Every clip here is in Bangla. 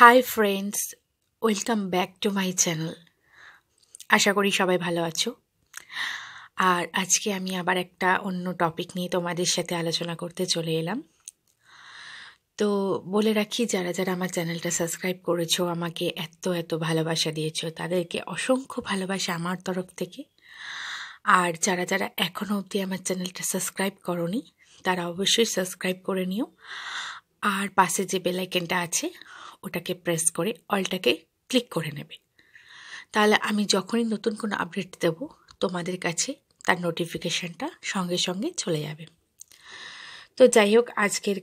high friends welcome back to my channel আশা করি সবাই ভালো আছো আর আজকে আমি আবার একটা অন্য টপিক নিয়ে তোমাদের সাথে আলোচনা করতে চলে এলাম তো বলে রাখি যারা যারা আমার চ্যানেলটা সাবস্ক্রাইব করেছো আমাকে এত এত ভালোবাসা দিয়েছো তাদেরকে অসংখ্য ভালোবাসা আমার তরফ থেকে আর যারা যারা এখনও অবধি আমার চ্যানেলটা সাবস্ক্রাইব করনি তারা অবশ্যই সাবস্ক্রাইব করে নিও আর পাশে যে বেলাইকেনটা আছে ওটাকে প্রেস করে অলটাকে ক্লিক করে নেবে তাহলে আমি যখনই নতুন কোনো আপডেট দেব তোমাদের কাছে তার নোটিফিকেশানটা সঙ্গে সঙ্গে চলে যাবে তো যাই হোক আজকের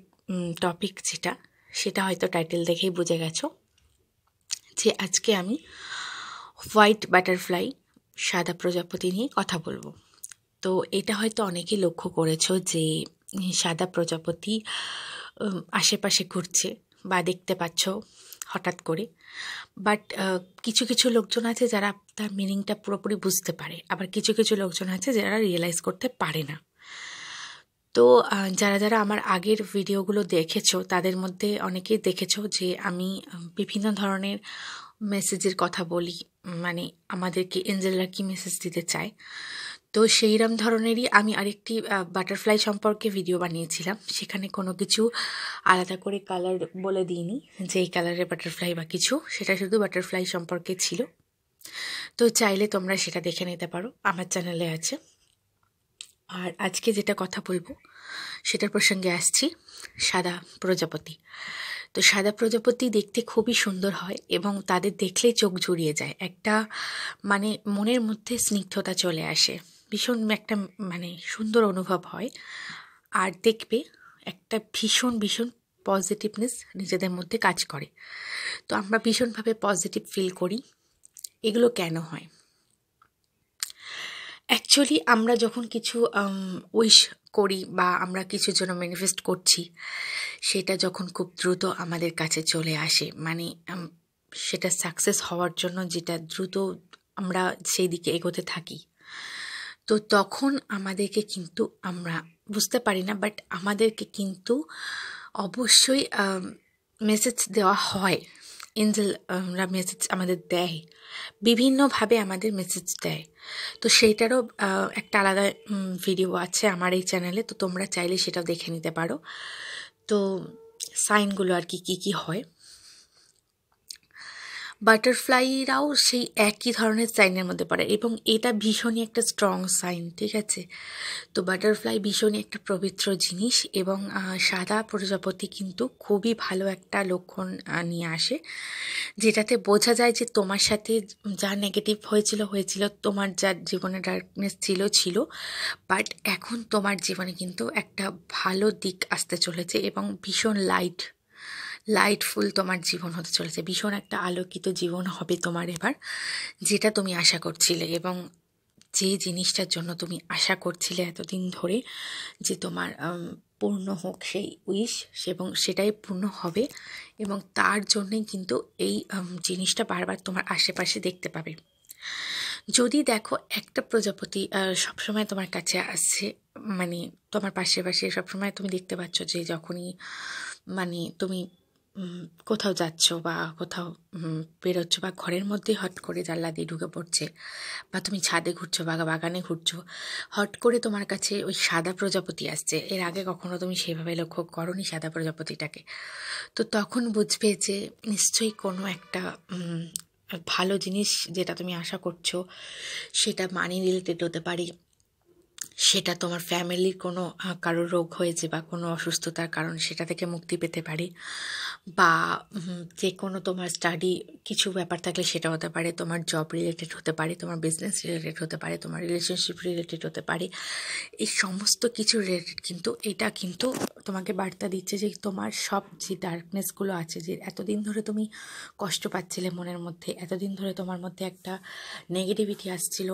টপিক যেটা সেটা হয়তো টাইটেল দেখেই বুঝে গেছো যে আজকে আমি হোয়াইট বাটারফ্লাই সাদা প্রজাপতি নিয়ে কথা বলবো তো এটা হয়তো অনেকেই লক্ষ্য করেছো যে সাদা প্রজাপতি আশেপাশে ঘুরছে বা দেখতে পাচ্ছ হঠাৎ করে বাট কিছু কিছু লোকজন আছে যারা তার মিনিংটা পুরোপুরি বুঝতে পারে আবার কিছু কিছু লোকজন আছে যারা রিয়েলাইজ করতে পারে না তো যারা যারা আমার আগের ভিডিওগুলো দেখেছো তাদের মধ্যে অনেকেই দেখেছো যে আমি বিভিন্ন ধরনের মেসেজের কথা বলি মানে আমাদেরকে এঞ্জেলরা কী মেসেজ দিতে চায় তো সেইরম ধরনেরই আমি আরেকটি বাটারফ্লাই সম্পর্কে ভিডিও বানিয়েছিলাম সেখানে কোনো কিছু আলাদা করে কালার বলে দিইনি যে এই কালারের বাটারফ্লাই বা কিছু সেটা শুধু বাটারফ্লাই সম্পর্কে ছিল তো চাইলে তোমরা সেটা দেখে নিতে পারো আমার চ্যানেলে আছে আর আজকে যেটা কথা বলবো সেটার প্রসঙ্গে আসছি সাদা প্রজাপতি তো সাদা প্রজাপতি দেখতে খুবই সুন্দর হয় এবং তাদের দেখলে চোখ জড়িয়ে যায় একটা মানে মনের মধ্যে স্নিগ্ধতা চলে আসে ভীষণ একটা মানে সুন্দর অনুভব হয় আর দেখবে একটা ভীষণ ভীষণ পজিটিভনেস নিজেদের মধ্যে কাজ করে তো আমরা ভীষণভাবে পজিটিভ ফিল করি এগুলো কেন হয় অ্যাকচুয়ালি আমরা যখন কিছু উইশ করি বা আমরা কিছুর জন্য ম্যানিফেস্ট করছি সেটা যখন খুব দ্রুত আমাদের কাছে চলে আসে মানে সেটা সাকসেস হওয়ার জন্য যেটা দ্রুত আমরা সেই দিকে এগোতে থাকি তো তখন আমাদেরকে কিন্তু আমরা বুঝতে পারি না বাট আমাদেরকে কিন্তু অবশ্যই মেসেজ দেওয়া হয় এঞ্জেলরা মেসেজ আমাদের দেয় বিভিন্নভাবে আমাদের মেসেজ দেয় তো সেইটারও একটা আলাদা ভিডিও আছে আমার এই চ্যানেলে তো তোমরা চাইলে সেটাও দেখে নিতে পারো তো সাইনগুলো আর কি কী কী হয় বাটারফ্লাইরাও সেই একই ধরনের সাইনের মধ্যে পড়ে এবং এটা ভীষণই একটা স্ট্রং সাইন ঠিক আছে তো বাটারফ্লাই ভীষণই একটা পবিত্র জিনিস এবং সাদা প্রজাপতি কিন্তু খুবই ভালো একটা লক্ষণ নিয়ে আসে যেটাতে বোঝা যায় যে তোমার সাথে যা নেগেটিভ হয়েছিল হয়েছিল তোমার যা জীবনে ডার্কনেস ছিল ছিল বাট এখন তোমার জীবনে কিন্তু একটা ভালো দিক আসতে চলেছে এবং ভীষণ লাইট লাইটফুল তোমার জীবন হতে চলেছে ভীষণ একটা আলোকিত জীবন হবে তোমার এবার যেটা তুমি আশা করছিলে এবং যে জিনিসটার জন্য তুমি আশা করছিলে এতদিন ধরে যে তোমার পূর্ণ হোক সেই উইশ এবং সেটাই পূর্ণ হবে এবং তার জন্যেই কিন্তু এই জিনিসটা বারবার তোমার আশেপাশে দেখতে পাবে যদি দেখো একটা প্রজাপতি সবসময় তোমার কাছে আসছে মানে তোমার পাশে পাশে সবসময় তুমি দেখতে পাচ্ছ যে যখনই মানে তুমি কোথাও যাচ্ছ বা কোথাও বেরোচ্ছ বা ঘরের মধ্যেই হট করে জানলা দিয়ে ঢুকে পড়ছে বা তুমি ছাদে ঘুরছো বা বাগানে ঘুরছো হট করে তোমার কাছে ওই সাদা প্রজাপতি আসছে এর আগে কখনো তুমি সেভাবে লক্ষ্য করনি সাদা প্রজাপতিটাকে তো তখন বুঝবে যে নিশ্চয়ই কোনো একটা ভালো জিনিস যেটা তুমি আশা করছো সেটা মানি নিলতে হতে পারি সেটা তোমার ফ্যামিলির কোনো কারো রোগ হয়েছে বা কোনো অসুস্থতার কারণ সেটা থেকে মুক্তি পেতে পারি বা যে কোনো তোমার স্টাডি কিছু ব্যাপার থাকলে সেটা হতে পারে তোমার জব রিলেটেড হতে পারে তোমার বিজনেস রিলেটেড হতে পারে তোমার রিলেশনশিপ রিলেটেড হতে পারে এই সমস্ত কিছু রিলেটেড কিন্তু এটা কিন্তু তোমাকে বার্তা দিচ্ছে যে তোমার সব যে ডার্কনেসগুলো আছে যে এতদিন ধরে তুমি কষ্ট পাচ্ছিলে মনের মধ্যে এতদিন ধরে তোমার মধ্যে একটা নেগেটিভিটি আসছিল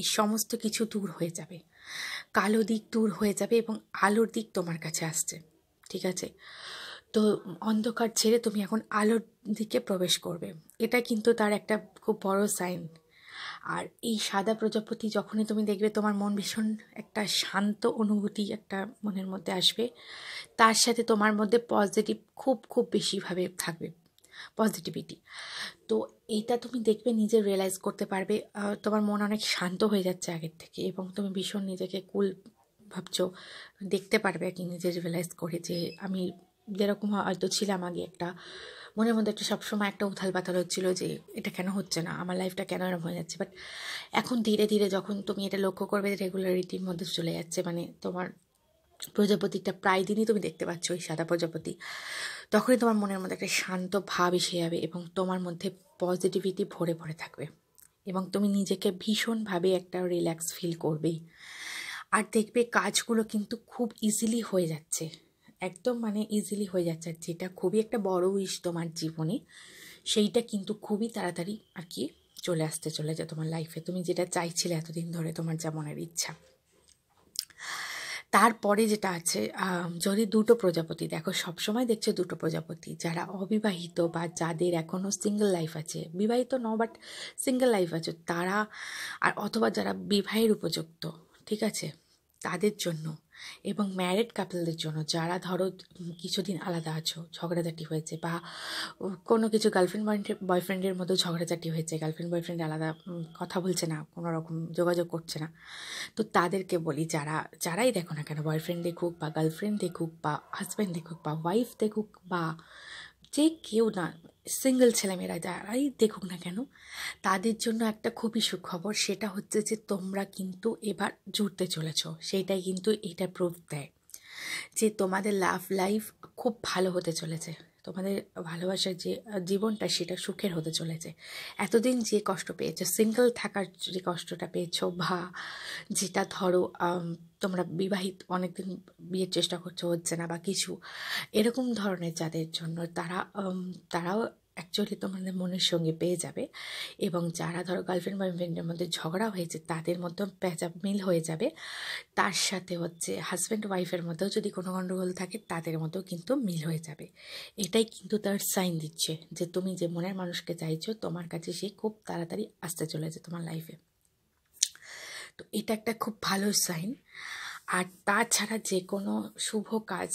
এই সমস্ত কিছু দূর হয়ে যাবে কালো দিক দূর হয়ে যাবে এবং আলোর দিক তোমার কাছে আসছে ঠিক আছে তো অন্ধকার ছেড়ে তুমি এখন আলোর দিকে প্রবেশ করবে এটা কিন্তু তার একটা খুব বড় সাইন আর এই সাদা প্রজাপতি যখনই তুমি দেখবে তোমার মন ভীষণ একটা শান্ত অনুভূতি একটা মনের মধ্যে আসবে তার সাথে তোমার মধ্যে পজিটিভ খুব খুব বেশিভাবে থাকবে পজিটিভিটি তো এইটা তুমি দেখবে নিজে রিয়েলাইজ করতে পারবে তোমার মন অনেক শান্ত হয়ে যাচ্ছে আগের থেকে এবং তুমি ভীষণ নিজেকে কুল ভাবছো দেখতে পারবে আর কি নিজে রিয়েলাইজ করে যে আমি যেরকম হয়তো ছিলাম আগে একটা মনের মধ্যে একটা সবসময় একটা উথাল পাতাল হচ্ছিলো যে এটা কেন হচ্ছে না আমার লাইফটা কেন এরকম হয়ে যাচ্ছে বাট এখন ধীরে ধীরে যখন তুমি এটা লক্ষ্য করবে রেগুলারিটির মধ্যে চলে যাচ্ছে মানে তোমার প্রজাপতিটা প্রায় দিনই তুমি দেখতে পাচ্ছ ওই সাদা প্রজাপতি তখনই তোমার মনের মধ্যে একটা শান্ত ভাব এসে যাবে এবং তোমার মধ্যে পজিটিভিটি ভরে ভরে থাকবে এবং তুমি নিজেকে ভীষণভাবে একটা রিল্যাক্স ফিল করবেই আর দেখবে কাজগুলো কিন্তু খুব ইজিলি হয়ে যাচ্ছে একদম মানে ইজিলি হয়ে যাচ্ছে যেটা খুবই একটা বড় উইশ তোমার জীবনে সেইটা কিন্তু খুবই তাড়াতাড়ি আর কি চলে আসতে চলেছে তোমার লাইফে তুমি যেটা চাইছিলে এতদিন ধরে তোমার যা মনের ইচ্ছা তারপরে যেটা আছে যদি দুটো প্রজাপতি দেখো সবসময় দেখছো দুটো প্রজাপতি যারা অবিবাহিত বা যাদের এখনও সিঙ্গেল লাইফ আছে বিবাহিত ন বাট সিঙ্গেল লাইফ আছে তারা আর অথবা যারা বিবাহের উপযুক্ত ঠিক আছে তাদের জন্য এবং ম্যারিড কাপলদের জন্য যারা ধরো কিছুদিন আলাদা আছো ঝগড়াঝাটি হয়েছে বা কোনো কিছু গার্লফ্রেন্ড বয়ফ্রেন্ডের মতো ঝগড়াঝাটি হয়েছে গার্লফ্রেন্ড বয়ফ্রেন্ড আলাদা কথা বলছে না কোনো রকম যোগাযোগ করছে না তো তাদেরকে বলি যারা যারাই দেখো না কেন বয়ফ্রেন্ড দেখুক বা গার্লফ্রেন্ড দেখুক বা হাজব্যান্ড দেখুক বা ওয়াইফ দেখুক বা যে কেউ না সিঙ্গেল ছেলেমেয়েরা যারাই দেখুক না কেন তাদের জন্য একটা খুবই সুখবর সেটা হচ্ছে যে তোমরা কিন্তু এবার জুড়তে চলেছ সেটাই কিন্তু এটা প্রুফ দেয় যে তোমাদের লাভ লাইফ খুব ভালো হতে চলেছে তোমাদের ভালোবাসার যে জীবনটা সেটা সুখের হতে চলেছে এতদিন যে কষ্ট পেয়েছো সিঙ্গেল থাকার যে কষ্টটা পেয়েছো বা যেটা ধরো তোমরা বিবাহিত অনেকদিন বিয়ের চেষ্টা করছো হচ্ছে না বা কিছু এরকম ধরনের যাদের জন্য তারা তারাও অ্যাকচুয়ালি তোমাদের মনের সঙ্গে পেয়ে যাবে এবং যারা ধরো গার্লফ্রেন্ড বয়ফ্রেন্ডের মধ্যে ঝগড়া হয়েছে তাদের মধ্যেও প্যাঁচা মিল হয়ে যাবে তার সাথে হচ্ছে হাজব্যান্ড ওয়াইফের মধ্যেও যদি কোনো গণ্ডগোল থাকে তাদের মধ্যেও কিন্তু মিল হয়ে যাবে এটাই কিন্তু তার সাইন দিচ্ছে যে তুমি যে মনের মানুষকে চাইছো তোমার কাছে সে খুব তাড়াতাড়ি আসতে চলেছে তোমার লাইফে তো এটা একটা খুব ভালো সাইন আর তাছাড়া যে কোনো শুভ কাজ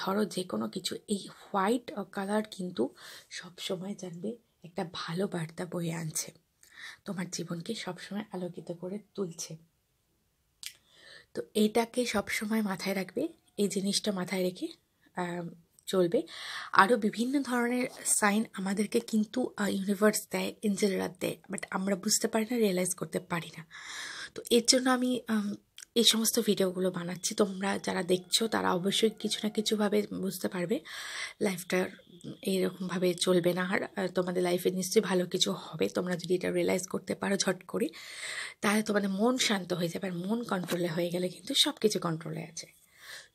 ধরো যে কোনো কিছু এই হোয়াইট কালার কিন্তু সবসময় জানবে একটা ভালো বার্তা বয়ে আনছে তোমার জীবনকে সবসময় আলোকিত করে তুলছে তো এটাকে সবসময় মাথায় রাখবে এই জিনিসটা মাথায় রেখে চলবে আরও বিভিন্ন ধরনের সাইন আমাদেরকে কিন্তু ইউনিভার্স দেয় এঞ্জেলরা দেয় বাট আমরা বুঝতে পারি না রিয়েলাইজ করতে পারি না তো এর জন্য আমি এই সমস্ত ভিডিওগুলো বানাচ্ছি তোমরা যারা দেখছো তারা অবশ্যই কিছু না কিছুভাবে বুঝতে পারবে লাইফটা এরকমভাবে চলবে না আর তোমাদের লাইফে নিশ্চয়ই ভালো কিছু হবে তোমরা যদি এটা রিয়েলাইজ করতে পারো ঝট করে তাহলে তোমাদের মন শান্ত হয়ে যাবে আর মন কন্ট্রোলে হয়ে গেলে কিন্তু সব কিছু কন্ট্রোলে আছে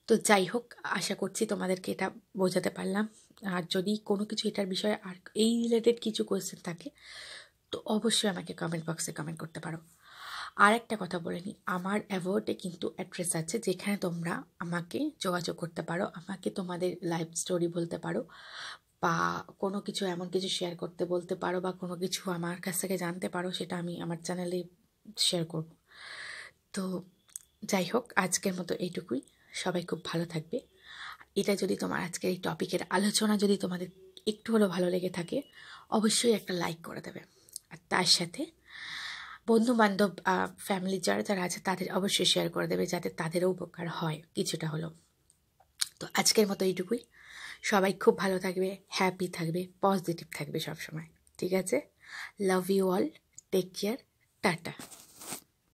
তো যাই হোক আশা করছি তোমাদেরকে এটা বোঝাতে পারলাম আর যদি কোনো কিছু এটার বিষয়ে আর এই রিলেটেড কিছু কোয়েশ্চেন থাকে তো অবশ্যই আমাকে কমেন্ট বক্সে কমেন্ট করতে পারো আর একটা কথা বলে নিই আমার অ্যাওয়ার্ডে কিন্তু অ্যাড্রেস আছে যেখানে তোমরা আমাকে যোগাযোগ করতে পারো আমাকে তোমাদের লাইভ স্টোরি বলতে পারো বা কোনো কিছু এমন কিছু শেয়ার করতে বলতে পারো বা কোনো কিছু আমার কাছ থেকে জানতে পারো সেটা আমি আমার চ্যানেলে শেয়ার করব তো যাই হোক আজকের মতো এইটুকুই সবাই খুব ভালো থাকবে এটা যদি তোমার আজকের এই টপিকের আলোচনা যদি তোমাদের একটু হলেও ভালো লেগে থাকে অবশ্যই একটা লাইক করে দেবে আর তার সাথে বন্ধু বান্ধব ফ্যামিলি যারা যারা আছে তাদের অবশ্যই শেয়ার করে দেবে যাতে তাদেরও উপকার হয় কিছুটা হলো তো আজকের মতো এইটুকুই সবাই খুব ভালো থাকবে হ্যাপি থাকবে পজিটিভ থাকবে সবসময় ঠিক আছে love you all take care tata